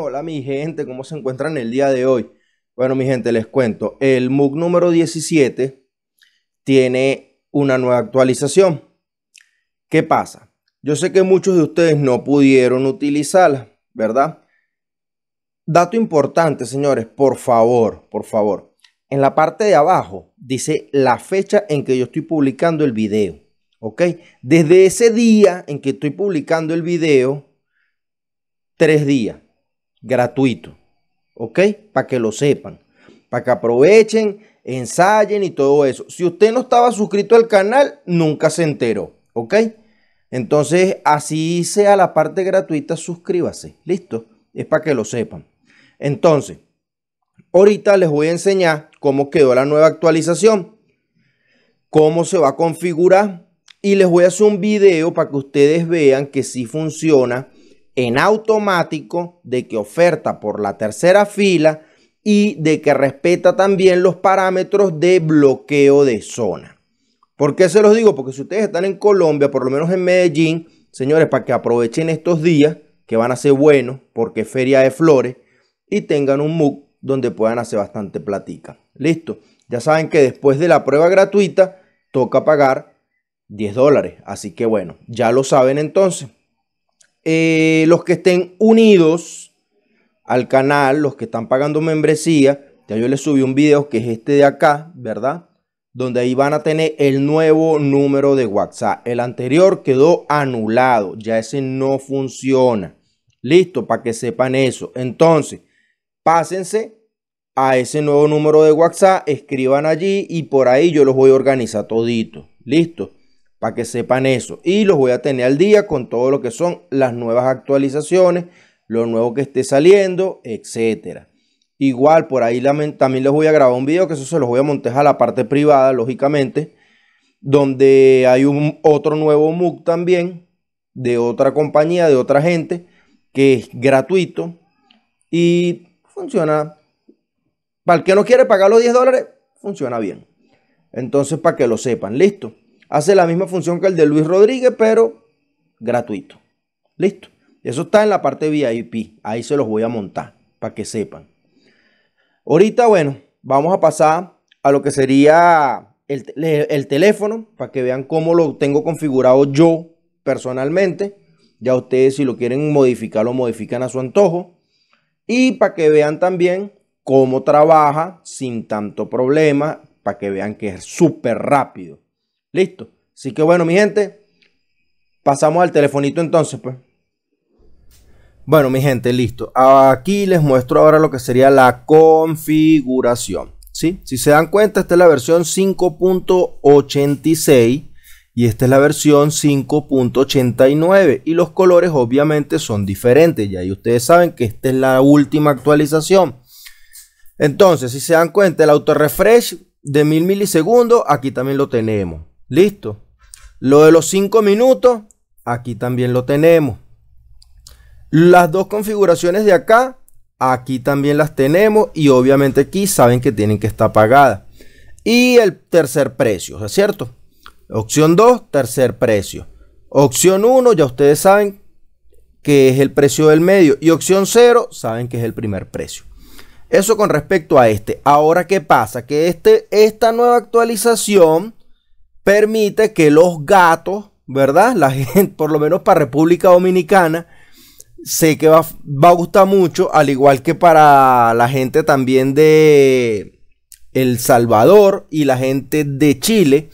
Hola mi gente, ¿cómo se encuentran el día de hoy? Bueno mi gente, les cuento, el MOOC número 17 tiene una nueva actualización. ¿Qué pasa? Yo sé que muchos de ustedes no pudieron utilizarla, ¿verdad? Dato importante, señores, por favor, por favor. En la parte de abajo dice la fecha en que yo estoy publicando el video, ¿ok? Desde ese día en que estoy publicando el video, tres días gratuito, ¿ok? Para que lo sepan, para que aprovechen, ensayen y todo eso. Si usted no estaba suscrito al canal, nunca se enteró, ¿ok? Entonces, así sea la parte gratuita, suscríbase, listo, es para que lo sepan. Entonces, ahorita les voy a enseñar cómo quedó la nueva actualización, cómo se va a configurar y les voy a hacer un video para que ustedes vean que si funciona en automático de que oferta por la tercera fila y de que respeta también los parámetros de bloqueo de zona. ¿Por qué se los digo? Porque si ustedes están en Colombia, por lo menos en Medellín, señores, para que aprovechen estos días que van a ser buenos porque es feria de flores y tengan un MOOC donde puedan hacer bastante platica. Listo. Ya saben que después de la prueba gratuita toca pagar 10 dólares. Así que bueno, ya lo saben entonces. Eh, los que estén unidos al canal, los que están pagando membresía, ya yo les subí un video que es este de acá, ¿verdad? Donde ahí van a tener el nuevo número de WhatsApp. El anterior quedó anulado, ya ese no funciona. Listo, para que sepan eso. Entonces, pásense a ese nuevo número de WhatsApp, escriban allí y por ahí yo los voy a organizar todito. Listo para que sepan eso. Y los voy a tener al día con todo lo que son las nuevas actualizaciones, lo nuevo que esté saliendo, etcétera. Igual por ahí también les voy a grabar un video que eso se los voy a montar a la parte privada, lógicamente, donde hay un otro nuevo MOOC también de otra compañía, de otra gente, que es gratuito y funciona. Para el que no quiere pagar los 10 dólares, funciona bien. Entonces, para que lo sepan, listo hace la misma función que el de Luis Rodríguez, pero gratuito. Listo. Eso está en la parte VIP. Ahí se los voy a montar para que sepan. Ahorita, bueno, vamos a pasar a lo que sería el, teléfono para que vean cómo lo tengo configurado yo personalmente. Ya ustedes si lo quieren modificar, lo modifican a su antojo. Y para que vean también cómo trabaja sin tanto problema, para que vean que es súper rápido. Listo. Así que bueno, mi gente, pasamos al telefonito entonces, pues. Bueno, mi gente, listo. Aquí les muestro ahora lo que sería la configuración. ¿sí? Si se dan cuenta, esta es la versión 5.86 y esta es la versión 5.89 y los colores obviamente son diferentes. Ya y ustedes saben que esta es la última actualización. Entonces, si se dan cuenta, el auto refresh de 1000 milisegundos, aquí también lo tenemos. Listo. Lo de los 5 minutos, aquí también lo tenemos. Las dos configuraciones de acá, aquí también las tenemos y obviamente aquí saben que tienen que estar pagadas. Y el tercer precio, ¿es cierto? Opción 2, tercer precio. Opción 1, ya ustedes saben que es el precio del medio. Y opción 0, saben que es el primer precio. Eso con respecto a este. Ahora, ¿qué pasa? Que este, esta nueva actualización permite que los gatos, ¿verdad? La gente, por lo menos para República Dominicana, sé que va, va, a gustar mucho, al igual que para la gente también de El Salvador y la gente de Chile.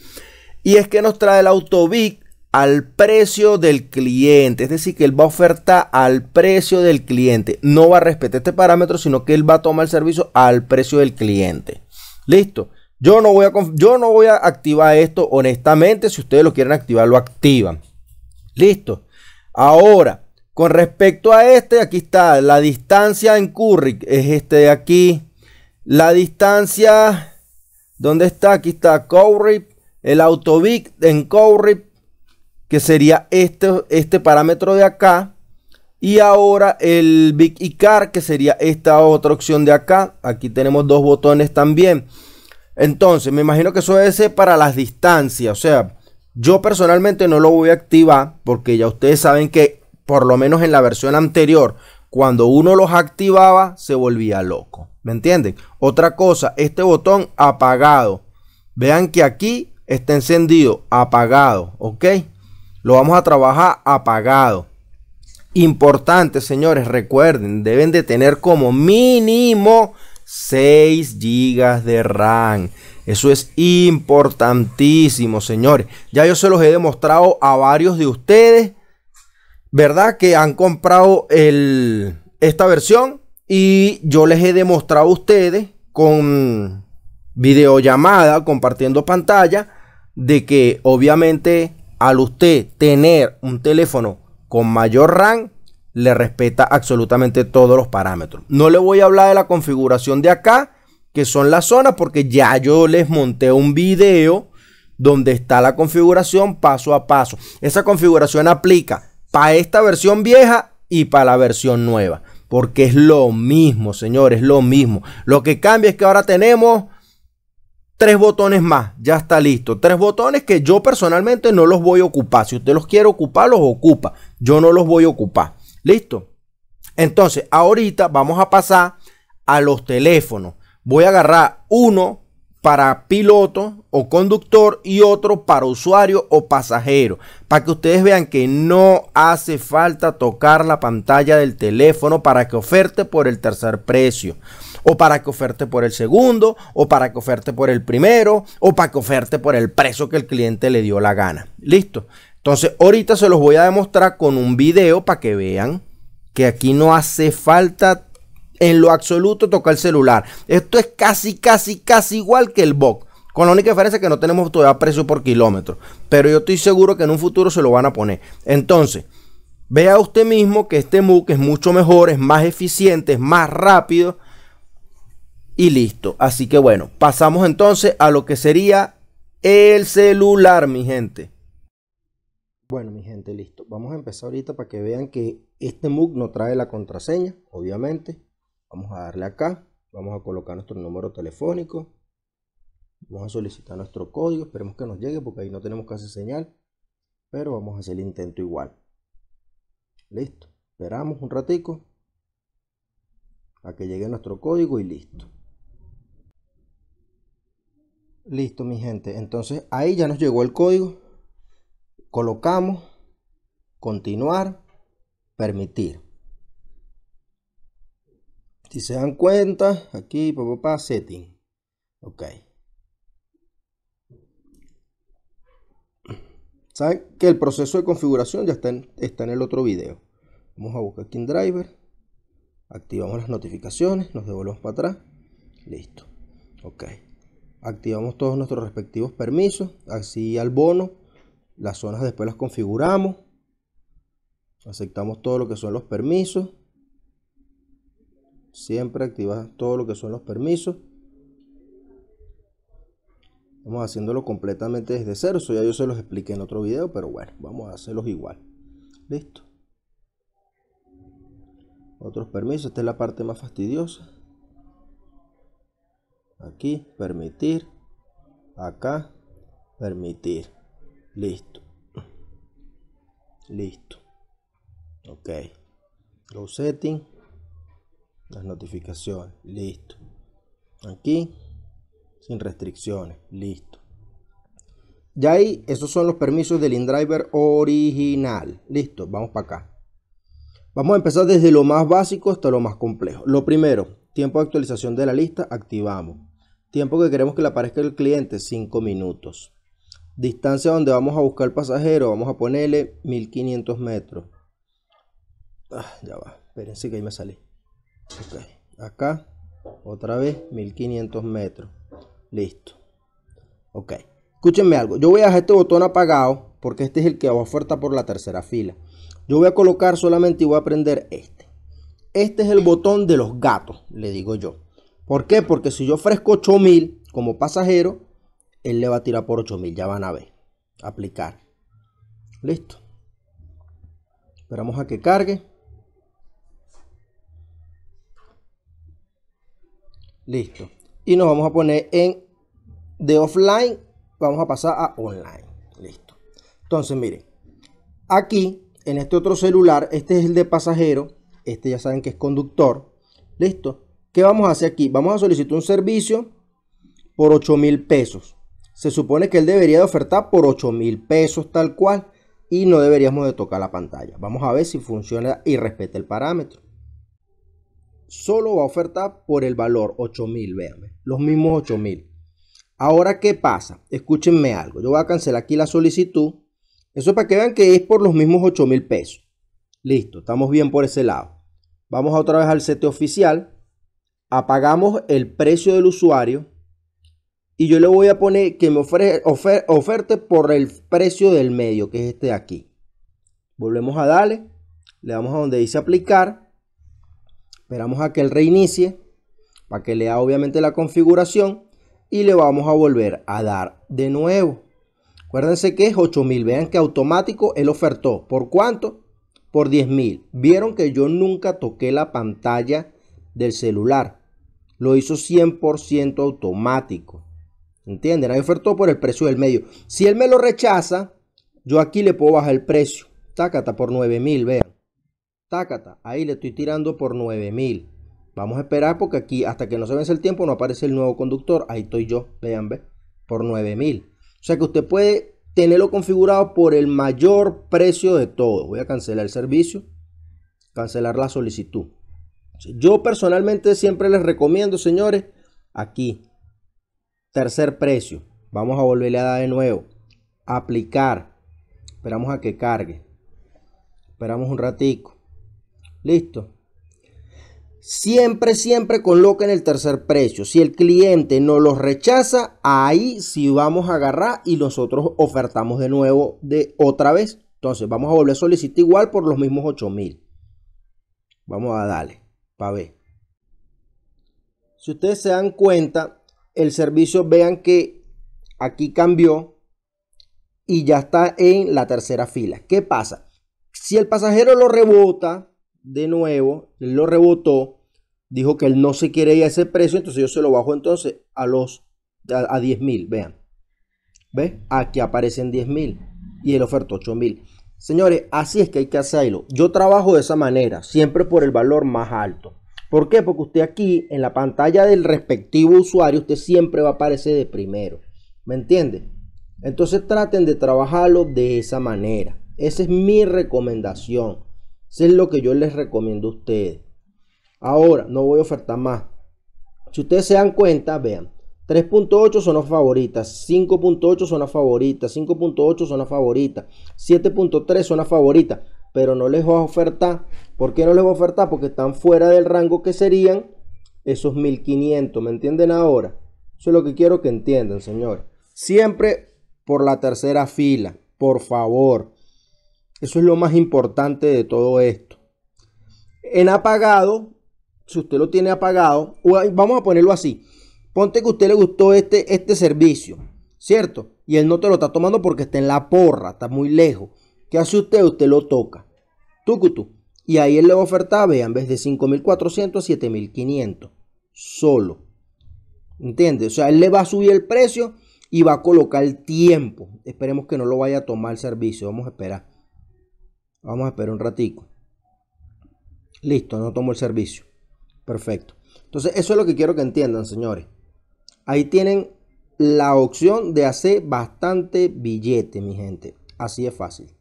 Y es que nos trae el Autobic al precio del cliente, es decir, que él va a ofertar al precio del cliente. No va a respetar este parámetro, sino que él va a tomar el servicio al precio del cliente. Listo. Yo no voy a, yo no voy a activar esto honestamente. Si ustedes lo quieren activar, lo activan. Listo. Ahora, con respecto a este, aquí está. La distancia en Curry es este de aquí. La distancia... ¿Dónde está? Aquí está Cowrip, El autovic en Cowrip Que sería este, este parámetro de acá. Y ahora el Big Icar, que sería esta otra opción de acá. Aquí tenemos dos botones también. Entonces, me imagino que eso es para las distancias. O sea, yo personalmente no lo voy a activar porque ya ustedes saben que por lo menos en la versión anterior, cuando uno los activaba, se volvía loco. ¿Me entienden? Otra cosa, este botón apagado. Vean que aquí está encendido, apagado, ¿ok? Lo vamos a trabajar apagado. Importante, señores, recuerden, deben de tener como mínimo 6 GB de RAM. Eso es importantísimo, señores. Ya yo se los he demostrado a varios de ustedes, ¿verdad? Que han comprado el, esta versión y yo les he demostrado a ustedes con videollamada, compartiendo pantalla, de que obviamente al usted tener un teléfono con mayor RAM, le respeta absolutamente todos los parámetros. No le voy a hablar de la configuración de acá, que son las zonas, porque ya yo les monté un video donde está la configuración paso a paso. Esa configuración aplica para esta versión vieja y para la versión nueva, porque es lo mismo, señores, lo mismo. Lo que cambia es que ahora tenemos tres botones más, ya está listo. Tres botones que yo personalmente no los voy a ocupar. Si usted los quiere ocupar, los ocupa. Yo no los voy a ocupar. Listo. Entonces, ahorita vamos a pasar a los teléfonos. Voy a agarrar uno para piloto o conductor y otro para usuario o pasajero. Para que ustedes vean que no hace falta tocar la pantalla del teléfono para que oferte por el tercer precio. O para que oferte por el segundo, o para que oferte por el primero, o para que oferte por el precio que el cliente le dio la gana. Listo. Entonces, ahorita se los voy a demostrar con un video para que vean que aquí no hace falta en lo absoluto tocar el celular. Esto es casi, casi, casi igual que el box. Con la única diferencia que no tenemos todavía precio por kilómetro. Pero yo estoy seguro que en un futuro se lo van a poner. Entonces, vea usted mismo que este MOOC es mucho mejor, es más eficiente, es más rápido. Y listo. Así que bueno, pasamos entonces a lo que sería el celular, mi gente. Bueno, mi gente, listo. Vamos a empezar ahorita para que vean que este MOOC no trae la contraseña, obviamente. Vamos a darle acá. Vamos a colocar nuestro número telefónico. Vamos a solicitar nuestro código. Esperemos que nos llegue porque ahí no tenemos casi señal. Pero vamos a hacer el intento igual. Listo. Esperamos un ratico a que llegue nuestro código y listo. Listo, mi gente. Entonces ahí ya nos llegó el código colocamos continuar, permitir. Si se dan cuenta, aquí, papá, setting. Ok. Saben que el proceso de configuración ya está en, está en el otro video. Vamos a buscar aquí Driver. Activamos las notificaciones. Nos devolvemos para atrás. Listo. Ok. Activamos todos nuestros respectivos permisos. Así al bono las zonas después las configuramos. Aceptamos todo lo que son los permisos. Siempre activas todo lo que son los permisos. Vamos haciéndolo completamente desde cero. Eso ya yo se los expliqué en otro video, pero bueno, vamos a hacerlos igual. Listo. Otros permisos. Esta es la parte más fastidiosa. Aquí, permitir. Acá, permitir. Listo. Listo. Ok. Go setting. Las notificaciones. Listo. Aquí. Sin restricciones. Listo. Ya ahí, esos son los permisos del InDriver original. Listo, vamos para acá. Vamos a empezar desde lo más básico hasta lo más complejo. Lo primero, tiempo de actualización de la lista, activamos. Tiempo que queremos que le aparezca el cliente, 5 minutos. Distancia donde vamos a buscar pasajero, vamos a ponerle 1500 metros. Ah, ya va, espérense que ahí me salí. Acá, otra vez, 1500 metros. Listo. Ok, escúchenme algo. Yo voy a dejar este botón apagado porque este es el que oferta por la tercera fila. Yo voy a colocar solamente y voy a prender este. Este es el botón de los gatos, le digo yo. ¿Por qué? Porque si yo ofrezco 8000 como pasajero, él le va a tirar por 8000, ya van a ver. Aplicar. Listo. Esperamos a que cargue. Listo. Y nos vamos a poner en de offline, vamos a pasar a online. Listo. Entonces, miren, aquí en este otro celular, este es el de pasajero, este ya saben que es conductor. Listo. ¿Qué vamos a hacer aquí? Vamos a solicitar un servicio por 8 mil pesos se supone que él debería de ofertar por 8 mil pesos tal cual y no deberíamos de tocar la pantalla. Vamos a ver si funciona y respeta el parámetro. Solo va a ofertar por el valor mil, véanme, los mismos mil. Ahora, ¿qué pasa? Escúchenme algo. Yo voy a cancelar aquí la solicitud. Eso es para que vean que es por los mismos mil pesos. Listo, estamos bien por ese lado. Vamos otra vez al sete oficial. Apagamos el precio del usuario y yo le voy a poner que me ofrece oferte por el precio del medio, que es este de aquí. Volvemos a darle, le damos a donde dice aplicar, esperamos a que él reinicie, para que lea obviamente la configuración y le vamos a volver a dar de nuevo. Acuérdense que es 8000, vean que automático él ofertó. ¿Por cuánto? Por 10000. Vieron que yo nunca toqué la pantalla del celular. Lo hizo 100% automático. ¿Entienden? Ahí ofertó por el precio del medio. Si él me lo rechaza, yo aquí le puedo bajar el precio. Tácata por 9000, vean. Tácata, ahí le estoy tirando por 9000. Vamos a esperar porque aquí, hasta que no se vence el tiempo, no aparece el nuevo conductor. Ahí estoy yo, vean, ve, por 9000. O sea que usted puede tenerlo configurado por el mayor precio de todo. Voy a cancelar el servicio, cancelar la solicitud. Yo personalmente siempre les recomiendo, señores, aquí Tercer precio. Vamos a volverle a dar de nuevo. Aplicar. Esperamos a que cargue. Esperamos un ratico. Listo. Siempre, siempre coloquen el tercer precio. Si el cliente no los rechaza, ahí sí vamos a agarrar y nosotros ofertamos de nuevo de otra vez. Entonces vamos a volver a solicitar igual por los mismos 8000. Vamos a darle para ver. Si ustedes se dan cuenta, el servicio, vean que aquí cambió y ya está en la tercera fila. ¿Qué pasa? Si el pasajero lo rebota de nuevo, lo rebotó, dijo que él no se quiere ir ese precio, entonces yo se lo bajo entonces a los a, 10,000. 10 mil, vean. ¿Ves? Aquí aparecen 10 mil y el oferta 8 mil. Señores, así es que hay que hacerlo. Yo trabajo de esa manera, siempre por el valor más alto. ¿Por qué? Porque usted aquí en la pantalla del respectivo usuario, usted siempre va a aparecer de primero. ¿Me entiende? Entonces traten de trabajarlo de esa manera. Esa es mi recomendación. Eso es lo que yo les recomiendo a ustedes. Ahora, no voy a ofertar más. Si ustedes se dan cuenta, vean. 3.8 son las favoritas, 5.8 son las favoritas, 5.8 son las favoritas, 7.3 son las favoritas pero no les voy a ofertar. ¿Por qué no les voy a ofertar? Porque están fuera del rango que serían esos 1500. ¿Me entienden ahora? Eso es lo que quiero que entiendan, señores. Siempre por la tercera fila, por favor. Eso es lo más importante de todo esto. En apagado, si usted lo tiene apagado, vamos a ponerlo así. Ponte que a usted le gustó este, este servicio, ¿cierto? Y él no te lo está tomando porque está en la porra, está muy lejos. ¿Qué hace usted? Usted lo toca. Tucutu. Y ahí él le va ofertar, vean, vez de 5.400 a 7.500. Solo. ¿Entiendes? O sea, él le va a subir el precio y va a colocar el tiempo. Esperemos que no lo vaya a tomar el servicio. Vamos a esperar. Vamos a esperar un ratico. Listo, no tomó el servicio. Perfecto. Entonces, eso es lo que quiero que entiendan, señores. Ahí tienen la opción de hacer bastante billete, mi gente. Así es fácil.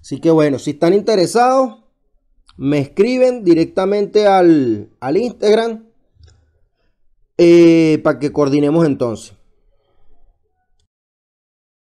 Así que bueno, si están interesados, me escriben directamente al, Instagram eh, para que coordinemos entonces.